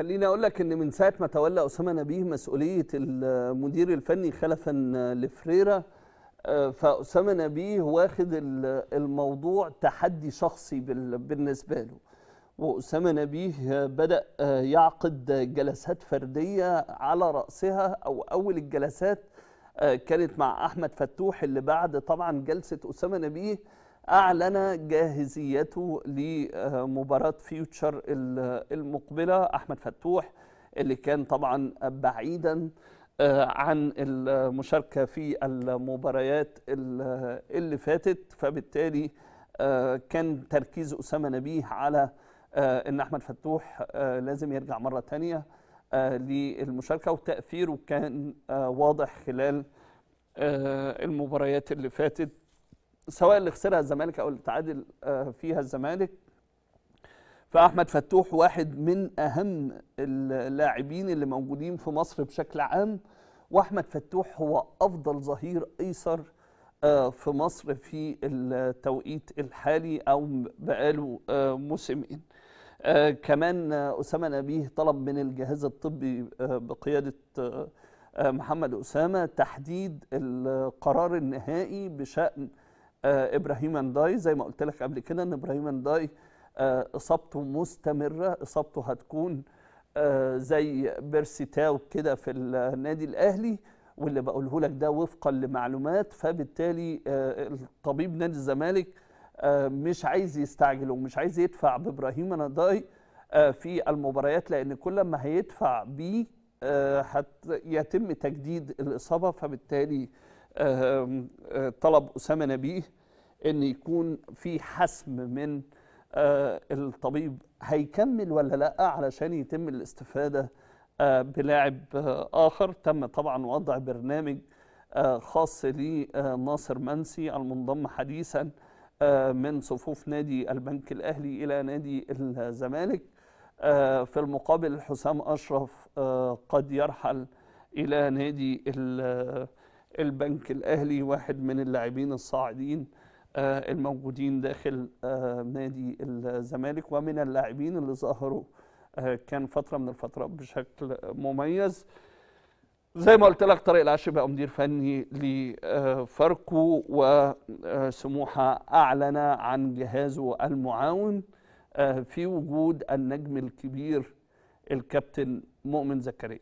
خليني اقول لك ان من ساعه ما تولى اسامه نبيه مسؤوليه المدير الفني خلفا لفريرا آه، فاسامه نبيه واخد الموضوع تحدي شخصي بالنسبه له واسامه نبيه بدا آه، يعقد جلسات فرديه على راسها او اول الجلسات آه، كانت مع احمد فتوح اللي بعد طبعا جلسه اسامه نبيه أعلن جاهزيته لمباراة فيوتشر المقبلة أحمد فتوح اللي كان طبعا بعيدا آه، عن المشاركة في المباريات اللي فاتت فبالتالي آه، كان تركيز أسامة نبيه على آه، أن أحمد فتوح لازم يرجع مرة تانية للمشاركة وتأثيره كان واضح خلال المباريات اللي فاتت سواء اللي خسرها الزمالك او اللي تعادل آه، فيها الزمالك فاحمد فتوح واحد من اهم اللاعبين اللي موجودين في مصر بشكل عام واحمد فتوح هو افضل ظهير ايسر آه، في مصر في التوقيت الحالي او بقاله آه، موسمين كمان اسامه نبيه طلب من الجهاز الطبي بقياده محمد اسامه تحديد القرار النهائي بشان آه، ابراهيم انداي زي ما قلت لك قبل كده ان ابراهيم انداي آه، اصابته مستمره اصابته هتكون آه، زي بيرسي تاو كده في النادي الاهلي واللي بقوله لك ده وفقا لمعلومات فبالتالي الطبيب نادي الزمالك مش عايز يستعجل ومش عايز يدفع بابراهيم انداي في المباريات لان كل ما هيدفع بيه هيتم تجديد الاصابه فبالتالي آه، طلب أسامة نبيه أن يكون في حسم من آه، الطبيب هيكمل ولا لا علشان يتم الاستفادة آه، بلاعب آخر تم طبعا وضع برنامج خاص لناصر منسي المنضم حديثا من صفوف نادي البنك الأهلي إلى نادي الزمالك في المقابل حسام أشرف قد يرحل إلى نادي الزمالك البنك الاهلي واحد من اللاعبين الصاعدين آه، الموجودين داخل آه، نادي الزمالك ومن اللاعبين اللي ظهروا آه، كان فتره من الفترات بشكل مميز زي ما قلت لك طارق العشي بقى مدير فني لفاركو وسموحه اعلن عن جهازه المعاون في وجود النجم الكبير الكابتن مؤمن زكريا